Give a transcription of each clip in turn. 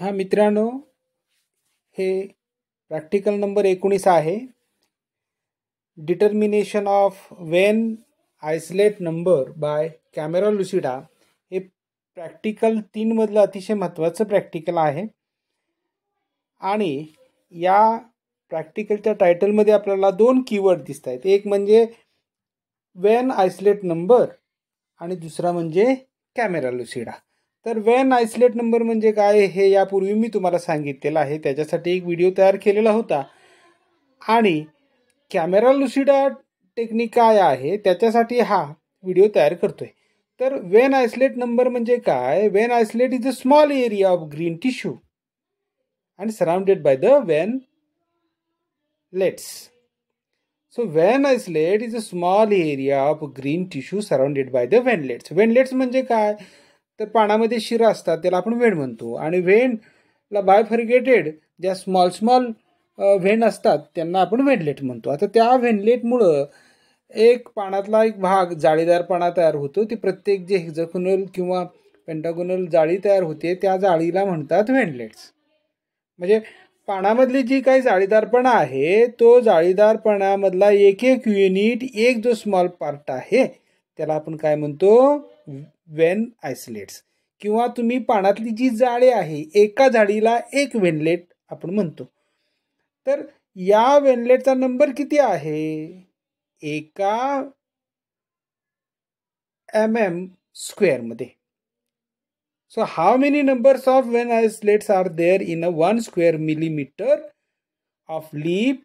हा मित्रांनो हे प्रॅक्टिकल नंबर एकोणीस आहे determination of vein islet number by camera lucida हे प्रॅक्टिकल तीनमधलं अतिशय महत्त्वाचं प्रॅक्टिकल आहे आणि या प्रॅक्टिकलच्या टायटलमध्ये आपल्याला दोन कीवर्ड दिसत आहेत एक म्हणजे वेन आयसलेट नंबर आणि दुसरा म्हणजे कॅमेरा लुसिडा तर वॅन आयसोलेट नंबर म्हणजे काय हे यापूर्वी मी तुम्हाला सांगितलेलं आहे त्याच्यासाठी एक व्हिडिओ तयार केलेला होता आणि कॅमेरा लुसिडा टेक्निक काय आहे त्याच्यासाठी हा व्हिडिओ तयार करतोय तर वेन आयसोलेट नंबर म्हणजे काय vein isolate is a small area of green tissue and surrounded by the veinlets so vein isolate is a small area of green tissue surrounded by the veinlets veinlets म्हणजे काय तर पानामध्ये शिरा असतात त्याला आपण वेण म्हणतो आणि वेणला बायफर्गेटेड ज्या स्मॉल स्मॉल व्हेन असतात त्यांना आपण व्हेनलेट म्हणतो आता त्या व्हेनलेटमुळं एक पानातला एक भाग जाळीदार तयार होतो ती प्रत्येक जे हेक्झागोनल किंवा पेंटागोनल जाळी तयार होते त्या जाळीला म्हणतात व्हेनलेट्स म्हणजे पानामधली जी काही जाळीदारपणा आहे तो जाळीदारपणामधला एक एक युनिट एक जो स्मॉल पार्ट आहे त्याला आपण काय म्हणतो वेन आयसोलेट्स किंवा तुम्ही पानातली जी जाळे आहे एका झाडीला एक वेनलेट आपण म्हणतो तर या वेनलेटचा नंबर किती आहे एका एम एम स्क्वेअरमध्ये so how many numbers of vein isolates are there in a one square millimetre of leaf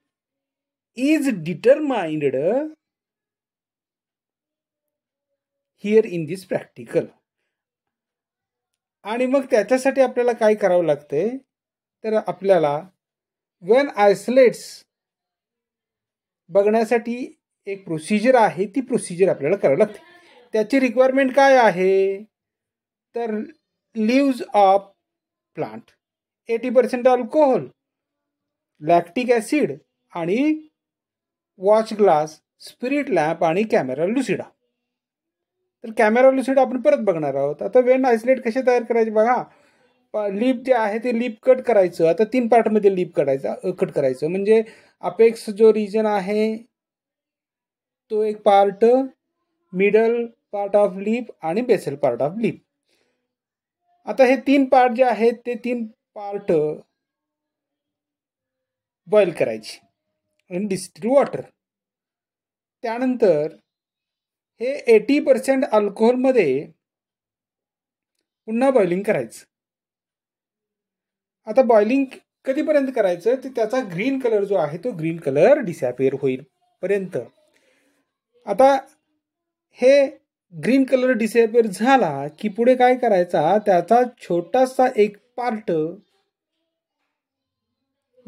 is determined here in this practical आणि मग त्याच्यासाठी आपल्याला काय करावं लागते तर आपल्याला वेन आयसोलेट्स बघण्यासाठी एक प्रोसिजर आहे ती प्रोसिजर आपल्याला करावी लागते त्याची रिक्वायरमेंट काय आहे तर leaves of plant eighty percent alcohol lactic acid आणि वॉच ग्लास स्पिरिट लॅम्प आणि कॅमेरा लुसिडा तर कॅमेरा लुसिड आपण परत बघणार आहोत आता वेन आयसोलेट कसे तयार करायचे बघा लिप जे आहे ते लिप कट करायचं आता तीन पार्टमध्ये लिप कटायचा कट करायचं म्हणजे अपेक्स जो रिजन आहे तो एक part middle part of leaf आणि बेसल पार्ट ऑफ लिप आता हे तीन पार्ट जे आहेत ते तीन पार्ट बॉईल करायची आणि डिस्टिल्ड वॉटर त्यानंतर हे एटी पर्सेंट अल्कोहोलमध्ये पुन्हा बॉइलिंग करायचं आता बॉइलिंग कधीपर्यंत करायचं तर त्याचा ग्रीन कलर जो आहे तो ग्रीन कलर होईल पर्यंत आता हे ग्रीन कलर डिसॅपिअर झाला की पुढे काय करायचा त्याचा छोटासा एक पार्ट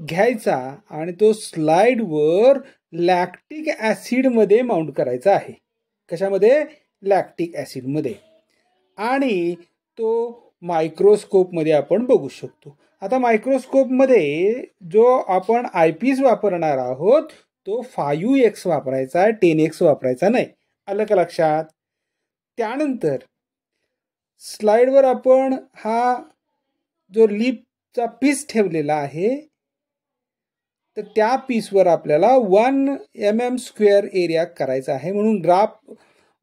घ्यायचा आणि तो स्लाइडवर लॅक्टिक ॲसिडमध्ये माउंट करायचा आहे कशामध्ये लॅक्टिक ॲसिडमध्ये आणि तो मायक्रोस्कोपमध्ये आपण बघू शकतो आता मायक्रोस्कोपमध्ये जो आपण आय पीस वापरणार आहोत तो फायू एक्स वापरायचा आहे टेन एक्स वापरायचा नाही आलं का लक्षात त्यानंतर स्लाइडवर आपण हा जो लिपचा पीस ठेवलेला आहे तर त्या पीसवर आपल्याला one M M square area करायचा आहे म्हणून ग्राफ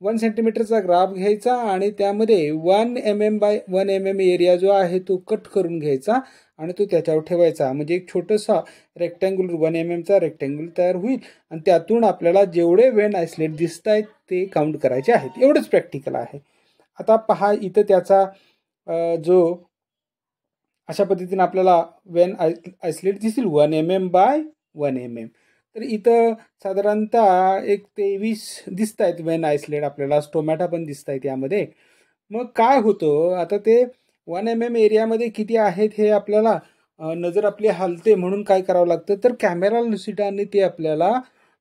वन सेंटीमीटरचा ग्राफ घ्यायचा आणि त्यामध्ये one M M by one M M area जो आहे तो कट करून घ्यायचा आणि तो त्याच्यावर ठेवायचा म्हणजे एक छोटंसा रेक्टँग्युलर वन एम एमचा रेक्टँग्युल तयार होईल आणि त्यातून आपल्याला जेवढे वेन आयसलेट दिसत आहेत ते काउंट करायचे आहेत एवढंच प्रॅक्टिकल आहे आता पहा इथं त्याचा जो अशा पद्धतीने आपल्याला वेन आय आयसलेट दिसतील one M M by one M M तर इथं साधारणतः एक तेवीस दिसत आहेत वेन आयसलेट आपल्याला स्टोमॅटा पण दिसत आहेत यामध्ये मग काय होतं आता ते वन एम एम एरियामध्ये किती आहेत हे आपल्याला नजर आपली हलते म्हणून काय करावं लागतं तर कॅमेरा लुसिटाने ते आपल्याला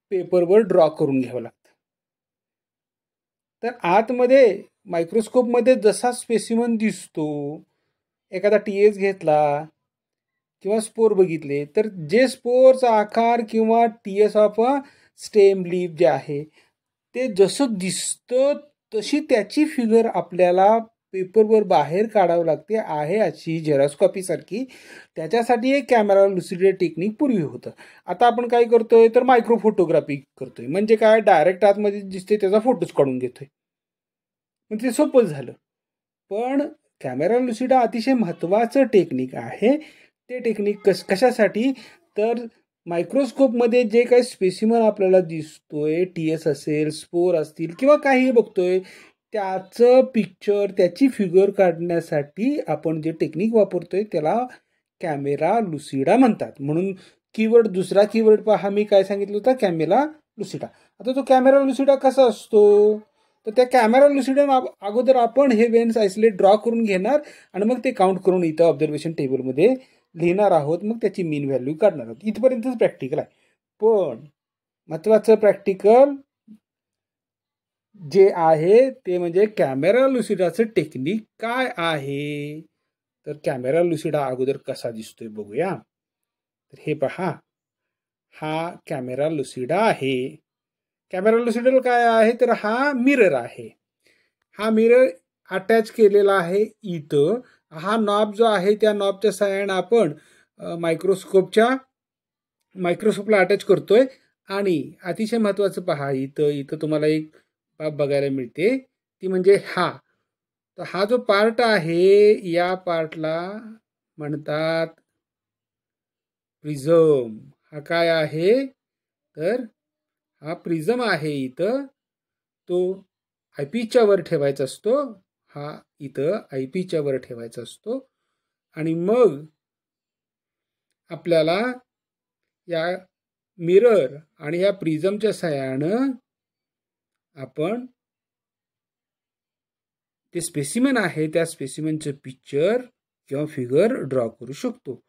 पेपरवर ड्रॉ करून घ्यावं लागतं तर आतमध्ये मायक्रोस्कोपमध्ये जसा स्पेसिमन दिसतो एखादा टी एस घेतला किंवा स्पोर बघितले तर जे स्पोरचा आकार किंवा T S of stem leaf जे आहे ते जसं दिसतं तशी त्याची फिगर आपल्याला पेपरवर बाहेर काढावं लागते आहे अशी झेरॉस्कॉपीसारखी त्याच्यासाठी एक कॅमेरा लुसिडेड टेक्निक पूर्वी होतं आता आपण काय करतोय तर मायक्रो फोटोग्राफी करतोय म्हणजे काय डायरेक्ट आतमध्ये दिसते त्याचा फोटोच काढून घेतोय म्हणजे ते सोपं झालं पण कॅमेरा लुसिडा अतिशय महत्त्वाचं टेक्निक आहे ते टेक्निक कस कशासाठी तर मायक्रोस्कोपमध्ये जे काही स्पेसिमन आपल्याला दिसतोय टी एस असेल स्पोर असतील किंवा काही बघतोय त्याचं पिक्चर त्याची फिगर काढण्यासाठी आपण जे टेक्निक वापरतोय त्याला कॅमेरा लुसिडा म्हणतात म्हणून कीवर्ड दुसरा कीवर्ड पहा मी काय सांगितलं होतं कॅमेरा लुसिडा आता तो कॅमेरा लुसिडा कसा असतो तर त्या कॅमेरा लुसिडन अगोदर आपण हे वेन्स आयसोलेट ड्रॉ करून घेणार आणि मग ते काउंट करून इथं ऑब्झर्वेशन टेबलमध्ये लिहिणार आहोत मग त्याची मीन व्हॅल्यू काढणार आहोत इथपर्यंतच प्रॅक्टिकल आहे पण महत्वाचं प्रॅक्टिकल जे आहे ते म्हणजे कॅमेरा लुसिडाचं टेक्निक काय आहे तर कॅमेरा लुसिडा अगोदर कसा दिसतोय बघूया तर हे पहा हा कॅमेरा लुसिडा आहे कॅमेरा लुसिडल काय आहे तर हा मिरर आहे हा मिरर अटॅच केलेला आहे इथं हा नॉब जो आहे त्या नॉबच्या सहाय्यानं आपण मायक्रोस्कोपच्या मायक्रोस्कोपला अटॅच करतोय आणि अतिशय महत्त्वाचं पहा इथं इथं तुम्हाला एक बाब बघायला मिळते ती म्हणजे हा तर हा जो पार्ट आहे या पार्टला म्हणतात प्रिझम हा काय आहे तर हा प्रिझम आहे इथं तो आय पीच्या वर ठेवायचा असतो हा इथं आय पीच्या वर ठेवायचा असतो आणि मग आपल्याला या मिरर आणि या प्रिझमच्या सहाय्यानं आपण ते स्पेसिमन आहे त्या स्पेसिमनचं पिक्चर किंवा फिगर ड्रॉ करू शकतो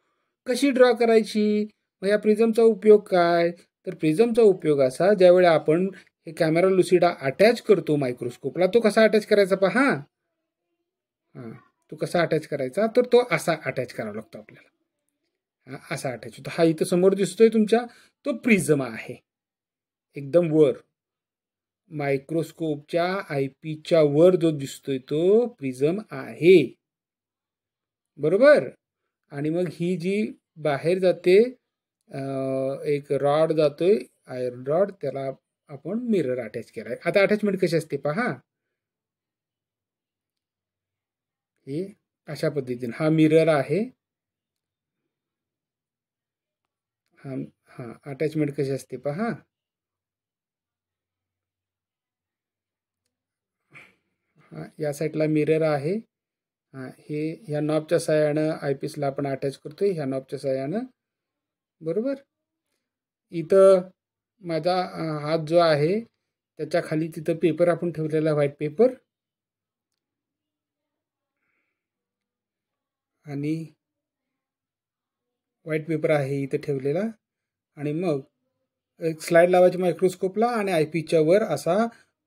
कशी ड्रॉ करायची मग या प्रिझमचा उपयोग काय तर प्रिझमचा उपयोग असा ज्यावेळी आपण हे कॅमेरा लुसिडा अटॅच करतो मायक्रोस्कोपला तो कसा अटॅच करायचा पहा हां तो कसा अटॅच करायचा तर तो असा अटॅच करावा लागतो आपल्याला हा असा अटॅच होतो हा इथं समोर दिसतोय तुमच्या तो प्रिझम आहे एकदम वर मायक्रोस्कोपच्या आय पीच्या वर जो दिसतोय तो प्रिझम आहे बरोबर आणि मग ही जी बाहेर जाते एक रॉड जातोय आयर्न रॉड त्याला आपण मिरर अटॅच केलाय आता अटॅचमेंट कशी असते पहा हे अशा पद्धतीने हा मिरर आहे हा हा अटॅचमेंट कशी असते पहा हा या साईडला मिरर आहे हा हे ह्या नॉबच्या सहाय्यानं आय पीसला आपण अटॅच करतोय ह्या नॉबच्या सहाय्यानं बरोबर इथं माझा हात जो आहे त्याच्या खाली तिथं पेपर आपण ठेवलेला व्हाईट पेपर आणि व्हाईट पेपर आहे इथं ठेवलेला आणि मग एक स्लाईड लावायची मायक्रोस्कोपला आणि आय पीच्या वर असा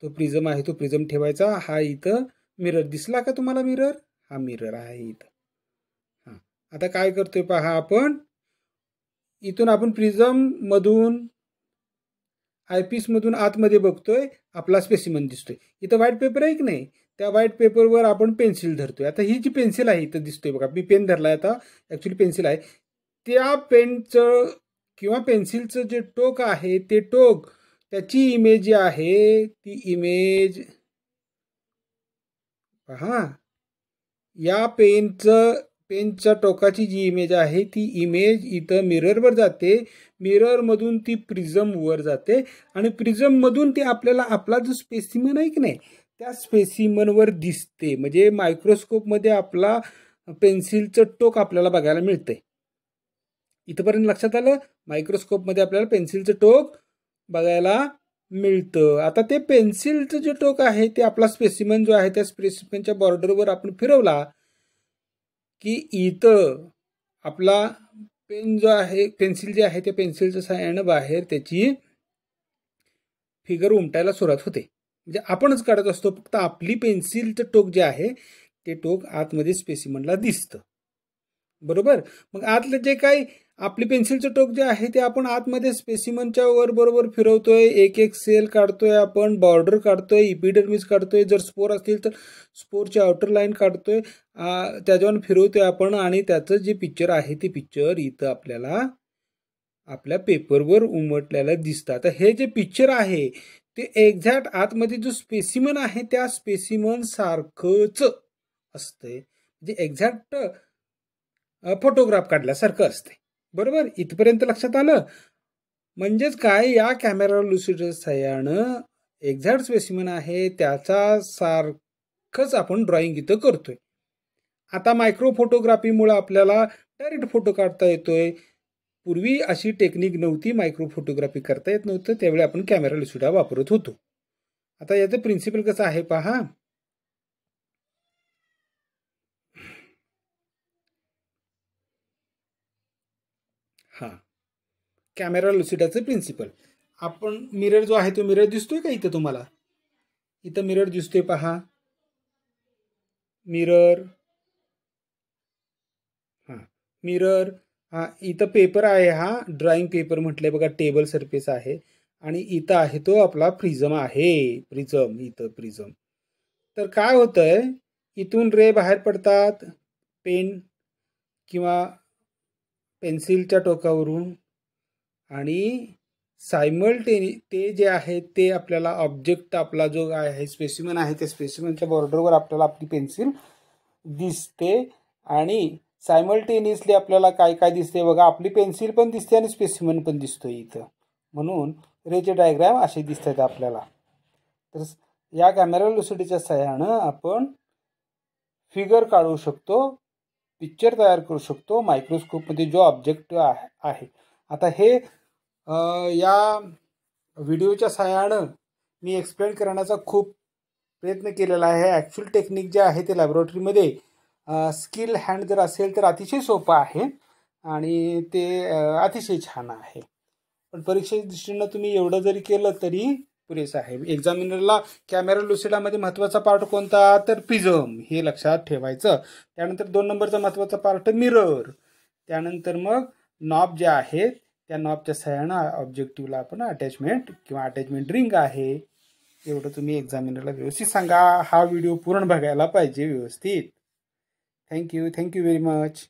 तो प्रिझम आहे तो प्रिझम ठेवायचा हा इथं मिरर दिसला का तुम्हाला मिरर हा मिरर आहे इथं हां आता काय करतोय पहा आपण इथून आपण आयपीस मधून आतमध्ये बघतोय आपला स्पेसिमन दिसतोय इथं व्हाईट पेपर आहे की नाही त्या व्हाईट पेपरवर आपण पेन्सिल धरतोय आता ही जी पेन्सिल आहे इथं दिसतोय बघा मी पेन धरलाय आता ऍक्च्युली पेन्सिल आहे त्या पेनचं किंवा पेन्सिलचं जे टोक आहे ते टोक त्याची इमेज जी आहे ती इमेज पहा या पेनचं पेनच्या टोकाची जी इमेज आहे ती इमेज इथं मिररवर जाते मिररमधून ती प्रिझमवर जाते आणि प्रिझममधून ती आपल्याला आपला जो स्पेसिमन आहे की नाही त्या स्पेसिमनवर दिसते म्हणजे मायक्रोस्कोपमध्ये आपला पेन्सिलचं टोक आपल्याला बघायला मिळते इथंपर्यंत लक्षात आलं मायक्रोस्कोपमध्ये आपल्याला पेन्सिलचं टोक बघायला मिळतं आता ते पेन्सिलचं जे टोक आहे ते आपला स्पेसिमन जो आहे त्या स्पेसिमनच्या बॉर्डरवर आपण फिरवला की इथं आपला पेन जो आहे पेन्सिल जे आहे त्या पेन्सिलचं साह्यानं बाहेर त्याची फिगर उमटायला सुरुवात होते म्हणजे आपणच काढत असतो फक्त आपली पेन्सिलचं टोक जे आहे ते टोक आतमध्ये स्पेसिमनला दिसतं बरोबर मग आतलं जे काही आपली पेन्सिलचं टोक जे आहे ते आपण आतमध्ये स्पेसिमनच्या वर बरोबर फिरवतोय एक एक सेल काढतोय आपण बॉर्डर काढतोय इपिडर्मिस e काढतोय जर स्पोर असतील तर स्पोरची आउटर लाईन काढतोय त्याच्यावर फिरवतोय आपण आणि त्याचं जे पिक्चर आहे ते पिक्चर इथं आपल्याला आपल्या पेपरवर उमटलेलं दिसतं आता हे जे पिक्चर आहे ते एक्झॅक्ट आतमध्ये जो स्पेसिमन आहे त्या स्पेसिमन सारखंच असते म्हणजे एक्झॅक्ट फोटोग्राफ काढल्यासारखं असतंय बरोबर इथपर्यंत लक्षात आलं म्हणजेच काय या कॅमेरा लुसिडस सहाय्यानं एक्झॅक्ट स्पेसिमन आहे त्याचा सारखंच आपण ड्रॉइंग इथं करतोय आता मायक्रो फोटोग्राफीमुळे आपल्याला डायरेक्ट फोटो काढता येतोय पूर्वी अशी टेक्निक नव्हती मायक्रो फोटोग्राफी करता येत नव्हतं त्यावेळी आपण कॅमेरा लुसिडा वापरत होतो आता याचं प्रिन्सिपल कसं आहे पहा कॅमेरा लुसिडाचं प्रिन्सिपल आपण मिरर जो आहे तो मिरर दिसतोय का इथं तुम्हाला इथं मिरर दिसतोय पहा मिरर हां मिरर हा इथं पेपर आहे हा ड्रॉइंग पेपर म्हटलंय बघा टेबल सरफेस आहे आणि इथं आहे तो आपला प्रिझम आहे प्रिझम इथं प्रिझम तर काय होतंय इथून रे बाहेर पडतात पेन किंवा पेन्सिलच्या टोकावरून आणि सायमल्टेनि ते जे आहे ते आपल्याला ऑब्जेक्ट आपला जो आहे स्पेसिमन आहे त्या स्पेसिमनच्या बॉर्डरवर आपल्याला आपली पेन्सिल दिसते आणि सायमल्टेनियसली आपल्याला काय काय दिसते बघा आपली पेन्सिल पण दिसते आणि स्पेसिमन पण दिसतो इथं म्हणून रेचे डायग्राम असे दिसतात आपल्याला तर या कॅमेरा लुसिटीच्या सहाय्यानं आपण फिगर काढू शकतो पिक्चर तयार करू शकतो मायक्रोस्कोपमध्ये जो ऑब्जेक्ट आहे आता हे या व्हिडिओच्या सहाय्यानं मी एक्सप्लेन करण्याचा खूप प्रयत्न केलेला आहे ॲक्च्युअल टेक्निक जे आहे ते लॅबोरेटरीमध्ये स्किल हँड जर असेल तर अतिशय सोपं आहे आणि ते अतिशय छान आहे पण परीक्षेच्या दृष्टीनं तुम्ही एवढं जरी केलं तरी पुरेसं आहे एक्झामिनरला कॅमेरा लुसिडामध्ये महत्त्वाचा पार्ट कोणता तर पिझम हे लक्षात ठेवायचं त्यानंतर दोन नंबरचा महत्त्वाचा पार्ट मिरर त्यानंतर मग नॉब जे आहेत त्या नॉबच्या सहाय्यानं ऑब्जेक्टिव्हला आपण अटॅचमेंट किंवा अटॅचमेंट रिंग आहे एवढं तुम्ही एक्झामिनरला व्यवस्थित सांगा हा व्हिडिओ पूर्ण बघायला पाहिजे व्यवस्थित थँक्यू थँक्यू व्हेरी मच